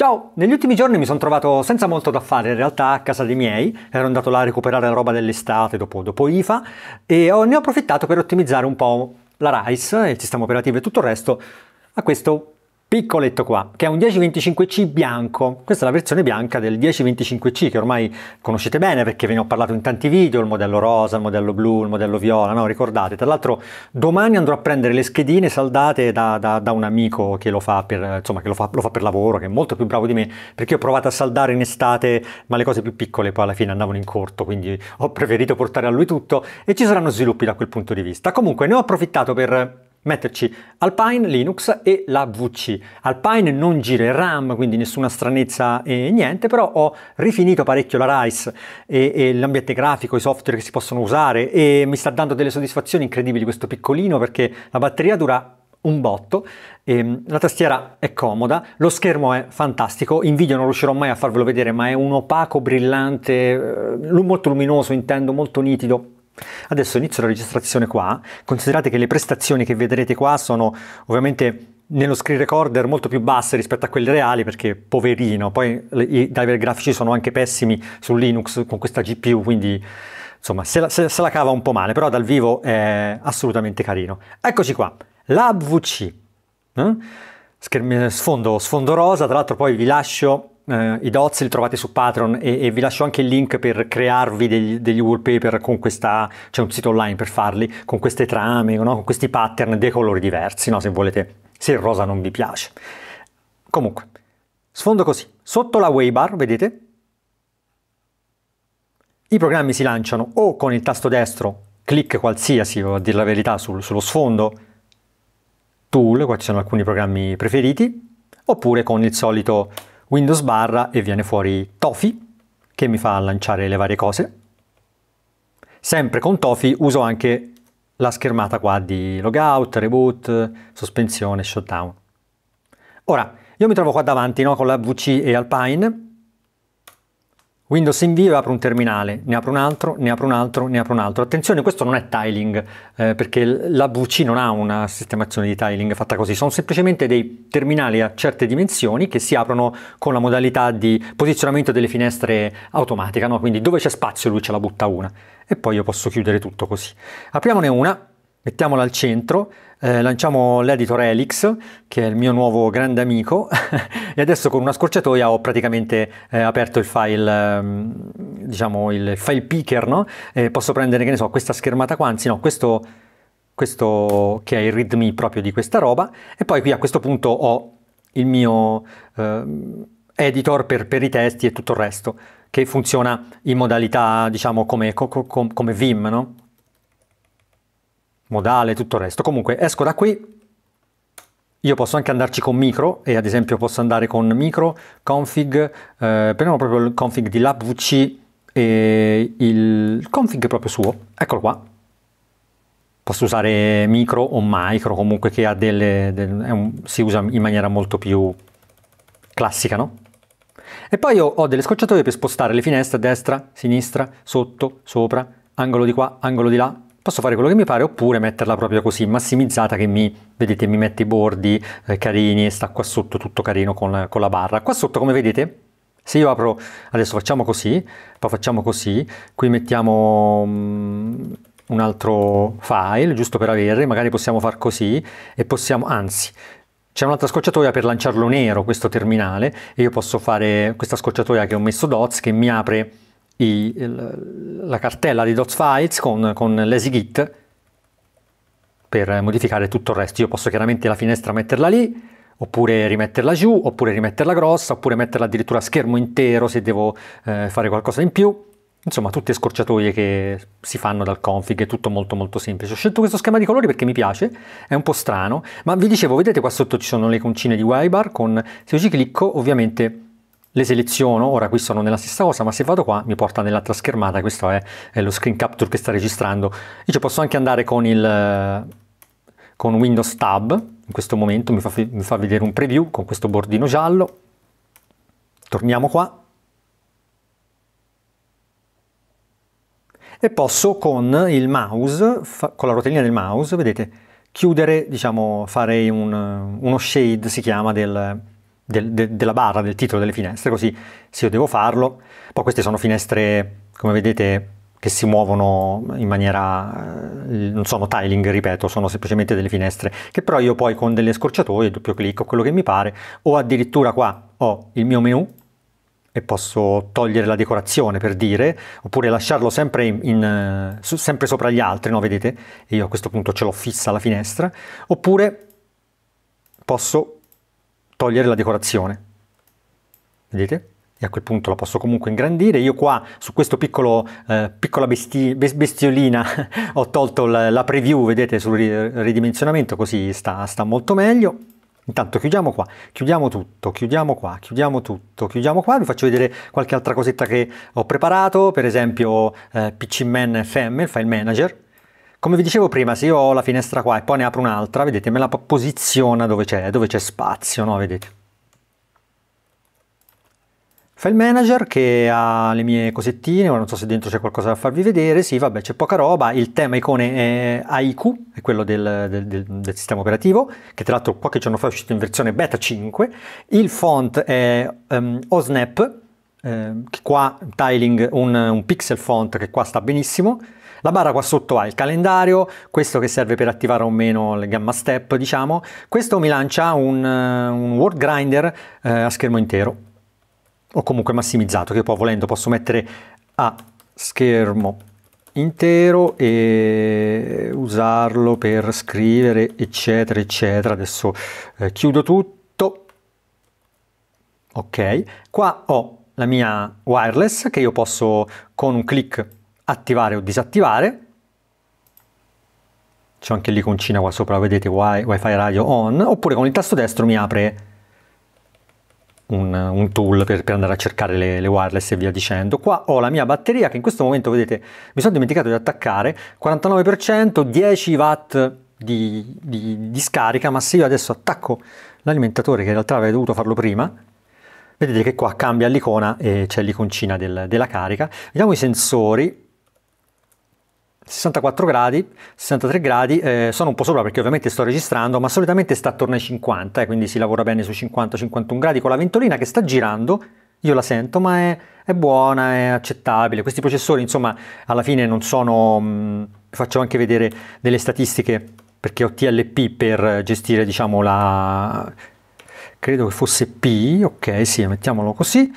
Ciao, negli ultimi giorni mi sono trovato senza molto da fare in realtà a casa dei miei, ero andato là a recuperare la roba dell'estate dopo, dopo IFA e ho, ne ho approfittato per ottimizzare un po' la RICE, il sistema operativo e tutto il resto a questo piccoletto qua, che è un 1025C bianco. Questa è la versione bianca del 1025C che ormai conoscete bene perché ve ne ho parlato in tanti video, il modello rosa, il modello blu, il modello viola, no? Ricordate, tra l'altro domani andrò a prendere le schedine saldate da, da, da un amico che, lo fa, per, insomma, che lo, fa, lo fa per lavoro, che è molto più bravo di me, perché ho provato a saldare in estate, ma le cose più piccole poi alla fine andavano in corto, quindi ho preferito portare a lui tutto e ci saranno sviluppi da quel punto di vista. Comunque ne ho approfittato per metterci Alpine, Linux e la VC. Alpine non gira il RAM, quindi nessuna stranezza e niente, però ho rifinito parecchio la RISE e, e l'ambiente grafico, i software che si possono usare e mi sta dando delle soddisfazioni incredibili questo piccolino perché la batteria dura un botto, ehm, la tastiera è comoda, lo schermo è fantastico, in video non riuscirò mai a farvelo vedere ma è un opaco brillante, eh, molto luminoso intendo, molto nitido, Adesso inizio la registrazione qua, considerate che le prestazioni che vedrete qua sono ovviamente nello screen recorder molto più basse rispetto a quelle reali perché poverino, poi i driver grafici sono anche pessimi su Linux con questa GPU, quindi insomma se la, se, se la cava un po' male, però dal vivo è assolutamente carino. Eccoci qua, l'ABVC, eh? sfondo, sfondo rosa, tra l'altro poi vi lascio eh, i dots li trovate su Patreon e, e, vi lascio anche il link per crearvi degli, degli wallpaper con questa, c'è un sito online per farli, con queste trame, no? con questi pattern dei colori diversi, no? se volete, se il rosa non vi piace. Comunque, sfondo così, sotto la waybar, vedete? I programmi si lanciano o con il tasto destro, clic qualsiasi, a dire la verità, sul, sullo sfondo, tool, qua ci sono alcuni programmi preferiti, oppure con il solito Windows barra e viene fuori Tofi che mi fa lanciare le varie cose. Sempre con Tofi uso anche la schermata qua di logout, reboot, sospensione, shutdown. Ora, io mi trovo qua davanti no, con la VC e Alpine Windows InVivo apre un terminale, ne apre un altro, ne apre un altro, ne apre un altro. Attenzione, questo non è tiling, eh, perché la VC non ha una sistemazione di tiling fatta così, sono semplicemente dei terminali a certe dimensioni che si aprono con la modalità di posizionamento delle finestre automatica, no? quindi dove c'è spazio lui ce la butta una e poi io posso chiudere tutto così. Apriamone una, mettiamola al centro, eh, lanciamo l'editor Helix, che è il mio nuovo grande amico, e adesso con una scorciatoia ho praticamente eh, aperto il file, eh, diciamo il file picker, no? posso prendere, che ne so, questa schermata qua, anzi no, questo, questo che è il readme proprio di questa roba, e poi qui a questo punto ho il mio ehm, editor per, per i testi e tutto il resto, che funziona in modalità, diciamo, come, co, co, come Vim, no? modale, tutto il resto. Comunque esco da qui, io posso anche andarci con micro e ad esempio posso andare con micro, config, eh, prendiamo proprio il config di labvc e il config proprio suo, eccolo qua. Posso usare micro o micro comunque che delle, del, un, si usa in maniera molto più classica, no? E poi io ho delle scocciatoie per spostare le finestre a destra, sinistra, sotto, sopra, angolo di qua, angolo di là, posso fare quello che mi pare oppure metterla proprio così massimizzata che mi vedete mi mette i bordi eh, carini e sta qua sotto tutto carino con, con la barra qua sotto come vedete se io apro adesso facciamo così poi facciamo così qui mettiamo um, un altro file giusto per avere magari possiamo far così e possiamo anzi c'è un'altra scocciatoia per lanciarlo nero questo terminale e io posso fare questa scocciatoia che ho messo dots che mi apre i, la cartella di Dots Files con, con l'EasyGit per modificare tutto il resto. Io posso chiaramente la finestra metterla lì, oppure rimetterla giù, oppure rimetterla grossa, oppure metterla addirittura a schermo intero se devo eh, fare qualcosa in più. Insomma, tutte scorciatoie che si fanno dal config, è tutto molto molto semplice. Ho scelto questo schema di colori perché mi piace, è un po' strano, ma vi dicevo, vedete qua sotto ci sono le concine di Y-bar con, se io ci clicco, ovviamente le seleziono, ora qui sono nella stessa cosa, ma se vado qua mi porta nell'altra schermata, questo è, è lo screen capture che sta registrando. Io ci posso anche andare con, il, con Windows Tab, in questo momento mi fa, mi fa vedere un preview con questo bordino giallo. Torniamo qua. E posso con il mouse, con la rotellina del mouse, vedete, chiudere, diciamo, fare un, uno shade, si chiama, del, del, de, della barra del titolo delle finestre, così se io devo farlo, poi queste sono finestre, come vedete, che si muovono in maniera, eh, non sono tiling, ripeto, sono semplicemente delle finestre, che però io poi con delle scorciatoie, doppio clicco, quello che mi pare, o addirittura qua ho il mio menu, e posso togliere la decorazione per dire, oppure lasciarlo sempre, in, in, su, sempre sopra gli altri, no? vedete? Io a questo punto ce l'ho fissa la finestra, oppure posso togliere la decorazione. Vedete? E a quel punto la posso comunque ingrandire. Io qua su questo piccolo, eh, piccola besti bestiolina ho tolto la, la, preview, vedete, sul ridimensionamento, così sta, sta molto meglio. Intanto chiudiamo qua, chiudiamo tutto, chiudiamo qua, chiudiamo tutto, chiudiamo qua, vi faccio vedere qualche altra cosetta che ho preparato, per esempio eh, PC Man FM, il file manager, come vi dicevo prima, se io ho la finestra qua e poi ne apro un'altra, vedete, me la posiziona dove c'è, dove c'è spazio, no? Vedete. File manager che ha le mie cosettine, ora non so se dentro c'è qualcosa da farvi vedere, sì vabbè c'è poca roba, il tema icone è AIQ, è quello del, del, del, del sistema operativo, che tra l'altro qualche giorno fa è uscito in versione beta 5, il font è um, OSNAP, eh, che qua tiling un, un pixel font che qua sta benissimo, la barra qua sotto ha il calendario, questo che serve per attivare o meno le gamma step, diciamo. Questo mi lancia un, eh, un word grinder eh, a schermo intero o comunque massimizzato, che poi volendo posso mettere a schermo intero e usarlo per scrivere eccetera eccetera adesso eh, chiudo tutto ok qua ho la mia wireless che io posso con un clic attivare o disattivare. C'è anche l'iconcina qua sopra, vedete, wifi radio on, oppure con il tasto destro mi apre un, un tool per, per, andare a cercare le, le, wireless e via dicendo. Qua ho la mia batteria che in questo momento, vedete, mi sono dimenticato di attaccare, 49%, 10 watt di, di, di scarica, ma se io adesso attacco l'alimentatore, che in realtà avrei dovuto farlo prima, vedete che qua cambia l'icona e c'è l'iconcina del, della carica. Vediamo i sensori, 64 gradi, 63 gradi, eh, sono un po' sopra perché ovviamente sto registrando, ma solitamente sta attorno ai 50, eh, quindi si lavora bene su 50-51 gradi con la ventolina che sta girando, io la sento, ma è, è, buona, è accettabile. Questi processori, insomma, alla fine non sono... Mh, mm, faccio anche vedere delle statistiche perché ho TLP per gestire, diciamo, la... credo che fosse P, ok, sì, mettiamolo così.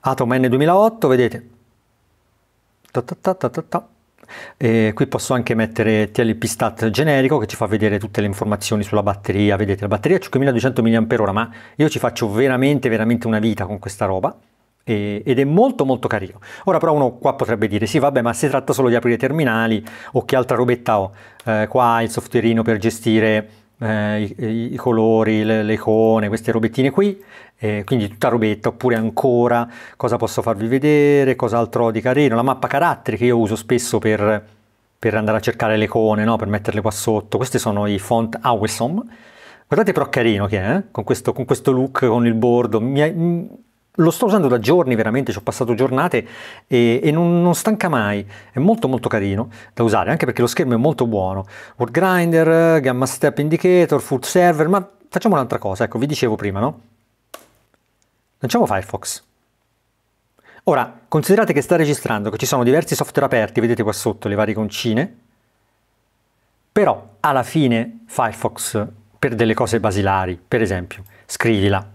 Atom N2008, vedete. Ta ta ta ta ta ta e qui posso anche mettere TLP stat generico che ci fa vedere tutte le informazioni sulla batteria. Vedete, la batteria è 5200 mAh, ma io ci faccio veramente, veramente una vita con questa roba ed è molto molto carino. Ora però uno qua potrebbe dire sì vabbè ma si tratta solo di aprire terminali o che altra robetta ho, eh, qua il softwareino per gestire eh, i, i, colori, le, le, icone, queste robettine qui, eh, quindi tutta robetta, oppure ancora cosa posso farvi vedere, cos'altro ho di carino, la mappa caratteri che io uso spesso per, per andare a cercare le icone, no? per metterle qua sotto, questi sono i font Awesome, guardate però carino che è, eh? con, questo, con questo look, con il bordo, mi, lo sto usando da giorni veramente, ci ho passato giornate e, e non, non, stanca mai, è molto molto carino da usare, anche perché lo schermo è molto buono. Word Grinder, Gamma Step Indicator, Food Server, ma facciamo un'altra cosa, ecco, vi dicevo prima, no? Lanciamo Firefox. Ora, considerate che sta registrando, che ci sono diversi software aperti, vedete qua sotto le varie concine, però alla fine Firefox per delle cose basilari, per esempio, scrivila,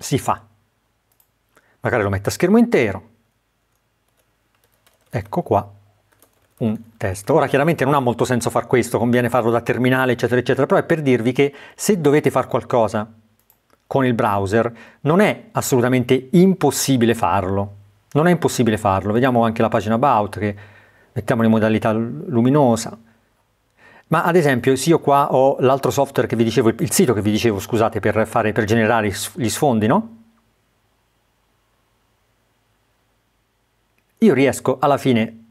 si fa. Magari lo metto a schermo intero. Ecco qua un testo. Ora chiaramente non ha molto senso far questo, conviene farlo da terminale eccetera eccetera, però è per dirvi che se dovete fare qualcosa con il browser non è assolutamente impossibile farlo. Non è impossibile farlo. Vediamo anche la pagina about che mettiamo in modalità luminosa. Ma ad esempio, se io qua ho l'altro software che vi dicevo, il sito che vi dicevo, scusate, per, fare, per generare gli sfondi, no? Io riesco alla fine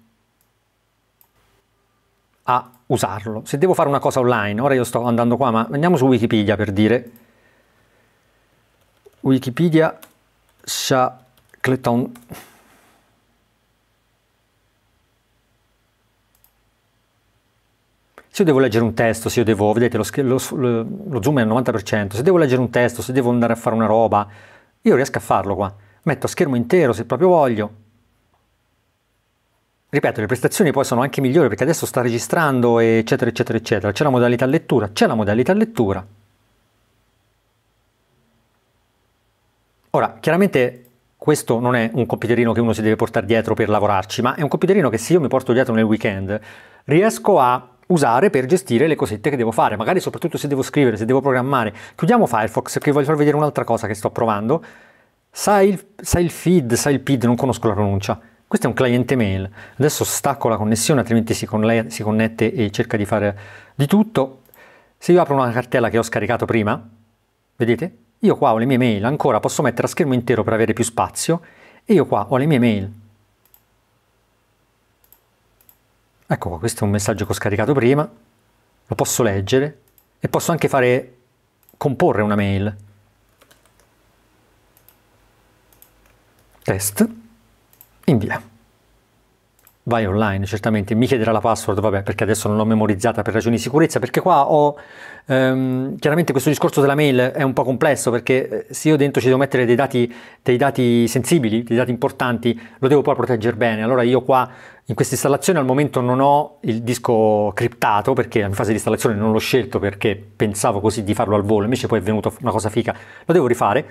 a usarlo. Se devo fare una cosa online, ora io sto andando qua, ma andiamo su Wikipedia per dire. Wikipedia Shackleton se io devo leggere un testo, se io devo, vedete lo, lo, lo zoom è al 90%, se devo leggere un testo, se devo andare a fare una roba, io riesco a farlo qua, metto schermo intero se proprio voglio. Ripeto, le prestazioni poi sono anche migliori perché adesso sta registrando eccetera eccetera eccetera, c'è la modalità lettura, c'è la modalità lettura. Ora, chiaramente questo non è un computerino che uno si deve portare dietro per lavorarci, ma è un computerino che se io mi porto dietro nel weekend riesco a usare per gestire le cosette che devo fare, magari soprattutto se devo scrivere, se devo programmare. Chiudiamo Firefox che voglio far vedere un'altra cosa che sto provando. Sai il, feed, Sail, il PID, non conosco la pronuncia. Questo è un cliente mail. Adesso stacco la connessione, altrimenti si, con si connette e cerca di fare di tutto. Se io apro una cartella che ho scaricato prima, vedete? Io qua ho le mie mail, ancora posso mettere a schermo intero per avere più spazio e io qua ho le mie mail. Ecco questo è un messaggio che ho scaricato prima, lo posso leggere e posso anche fare comporre una mail. Test, invia vai online, certamente, mi chiederà la password, vabbè, perché adesso non l'ho memorizzata per ragioni di sicurezza, perché qua ho, ehm, chiaramente questo discorso della mail è un po' complesso, perché eh, se io dentro ci devo mettere dei dati, dei dati sensibili, dei dati importanti, lo devo poi proteggere bene, allora io qua in questa installazione al momento non ho il disco criptato perché in fase di installazione non l'ho scelto perché pensavo così di farlo al volo, invece poi è venuta una cosa fica, lo devo rifare,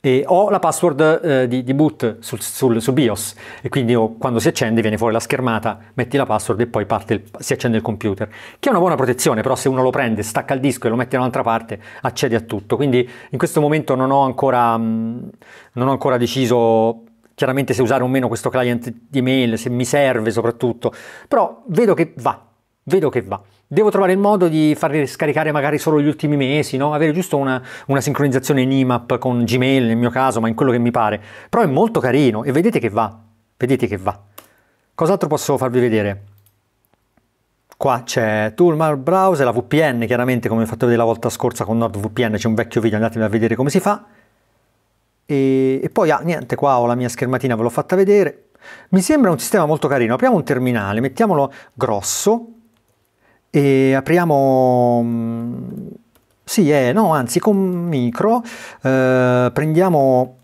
e ho la password eh, di, di, boot sul, sul, su BIOS e quindi oh, quando si accende viene fuori la schermata, metti la password e poi il, si accende il computer, che è una buona protezione, però se uno lo prende, stacca il disco e lo mette da un'altra parte, accede a tutto. Quindi in questo momento non ho ancora, mh, mm, non ho ancora deciso chiaramente se usare o meno questo client di mail, se mi serve soprattutto, però vedo che va, vedo che va. Devo trovare il modo di farli scaricare magari solo gli ultimi mesi, no? avere giusto una, una sincronizzazione in IMAP con Gmail nel mio caso, ma in quello che mi pare. Però è molto carino e vedete che va, vedete che va. Cos'altro posso farvi vedere? Qua c'è Toolmar Browser, la VPN chiaramente come ho fatto vedere la volta scorsa con NordVPN, c'è un vecchio video, andatemi a vedere come si fa. E, e poi ah, niente, qua ho la mia schermatina, ve l'ho fatta vedere. Mi sembra un sistema molto carino, apriamo un terminale, mettiamolo grosso, e apriamo... Mm, sì, eh, no, anzi, con micro eh, prendiamo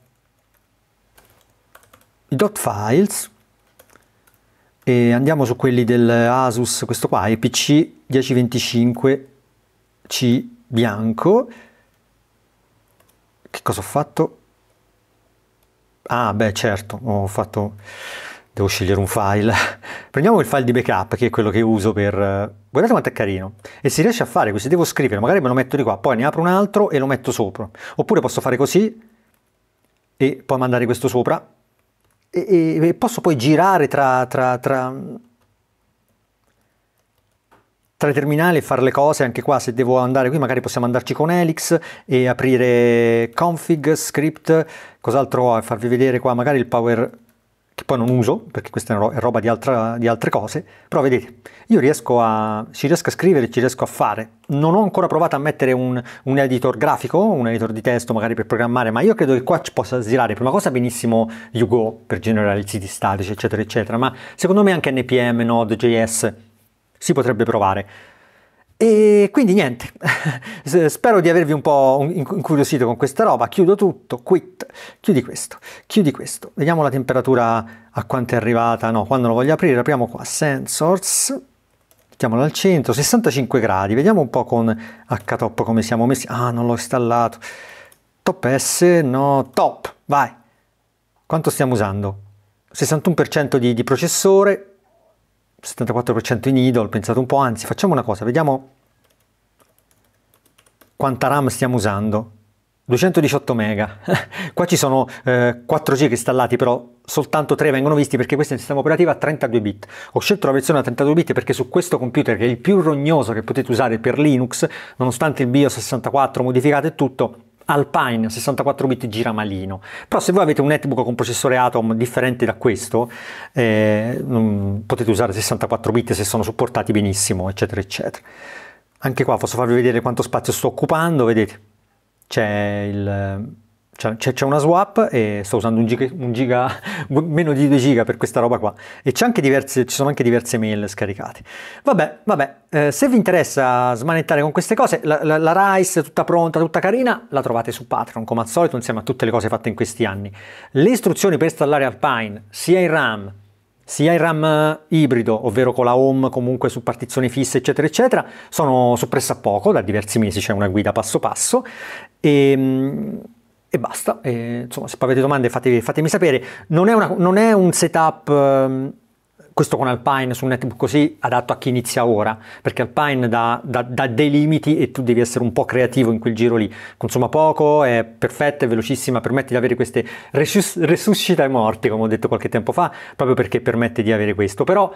i dot files e andiamo su quelli del asus questo qua, EPC 1025C bianco. Che cosa ho fatto? Ah, beh, certo, ho fatto devo scegliere un file. Prendiamo il file di backup, che è quello che uso per... Eh, guardate quanto è carino. E si riesce a fare così, devo scrivere, magari me lo metto di qua, poi ne apro un altro e lo metto sopra. Oppure posso fare così e poi mandare questo sopra. E, e, e posso poi girare tra, tra, tra, tra i terminali e fare le cose anche qua. Se devo andare qui, magari possiamo andarci con Helix e aprire config, script, cos'altro ho e farvi vedere qua, magari il power che poi non uso perché questa è roba di, altra, di altre cose, però vedete, io riesco a, ci riesco a scrivere, ci riesco a fare. Non ho ancora provato a mettere un, un editor grafico, un editor di testo magari per programmare, ma io credo che qua ci possa girare prima cosa benissimo Hugo per generare i siti statici, eccetera, eccetera, ma secondo me anche NPM, Node.js si potrebbe provare. E quindi niente, spero di avervi un po' incuriosito con questa roba, chiudo tutto, quit, chiudi questo, chiudi questo, vediamo la temperatura a quanto è arrivata, no, quando lo voglio aprire, apriamo qua, sensors, mettiamolo al centro, 65 gradi, vediamo un po' con htop come siamo messi, ah non l'ho installato, top S, no, top, vai, quanto stiamo usando? 61% di, di processore, 74% in idol, pensate un po', anzi facciamo una cosa, vediamo quanta RAM stiamo usando. 218 mega. Qua ci sono eh, 4 gig installati, però soltanto 3 vengono visti perché questo è un sistema operativo a 32 bit. Ho scelto la versione a 32 bit perché su questo computer, che è il più rognoso che potete usare per Linux, nonostante il BIOS 64 modificato e tutto, Alpine 64 bit gira malino. Però se voi avete un netbook con processore Atom differente da questo, eh, potete usare 64 bit se sono supportati benissimo, eccetera, eccetera. Anche qua posso farvi vedere quanto spazio sto occupando, vedete, c'è il c'è, una swap e sto usando un giga, un giga, meno di 2 giga per questa roba qua e diverse, ci sono anche diverse mail scaricate vabbè vabbè eh, se vi interessa smanettare con queste cose la, la, la, RISE tutta pronta tutta carina la trovate su Patreon come al solito insieme a tutte le cose fatte in questi anni le istruzioni per installare Alpine sia in RAM sia il RAM ibrido, ovvero con la home comunque su partizioni fisse, eccetera, eccetera, sono soppressa a poco, da diversi mesi c'è una guida passo passo e, ehm, e basta. E, insomma, se avete domande fate, fatemi sapere. Non è, una, non è un setup ehm, questo con Alpine su un netbook così adatto a chi inizia ora, perché Alpine dà, dà, dà, dei limiti e tu devi essere un po' creativo in quel giro lì. Consuma poco, è perfetta, è velocissima, permette di avere queste resus- resuscita e morte, come ho detto qualche tempo fa, proprio perché permette di avere questo. Però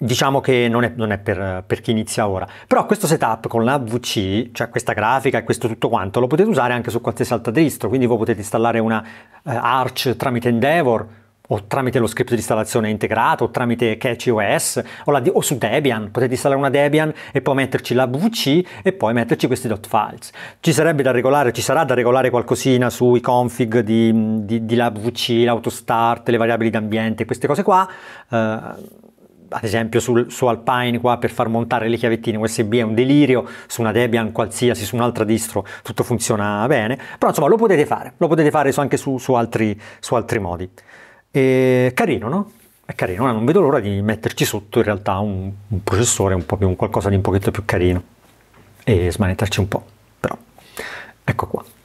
diciamo che non è, non è per, per, chi inizia ora. Però questo setup con la VC, cioè questa grafica e questo tutto quanto, lo potete usare anche su qualsiasi altro distro, quindi voi potete installare una eh, Arch tramite Endeavor o tramite lo script di installazione integrato, o tramite Catchy OS, o, la, o su Debian, potete installare una Debian e poi metterci la VC e poi metterci questi dot files. Ci sarebbe da regolare, ci sarà da regolare qualcosina sui config di, di, di LabVC, l'autostart, le variabili d'ambiente, queste cose qua. Uh, ad esempio sul, su Alpine qua per far montare le chiavettine USB è un delirio, su una Debian qualsiasi, su un'altra distro tutto funziona bene, però insomma lo potete fare, lo potete fare anche su, su, altri, su altri modi. È carino, no? È carino, non vedo l'ora di metterci sotto in realtà un, un processore, un, un qualcosa di un pochetto più carino e smanettarci un po', però ecco qua.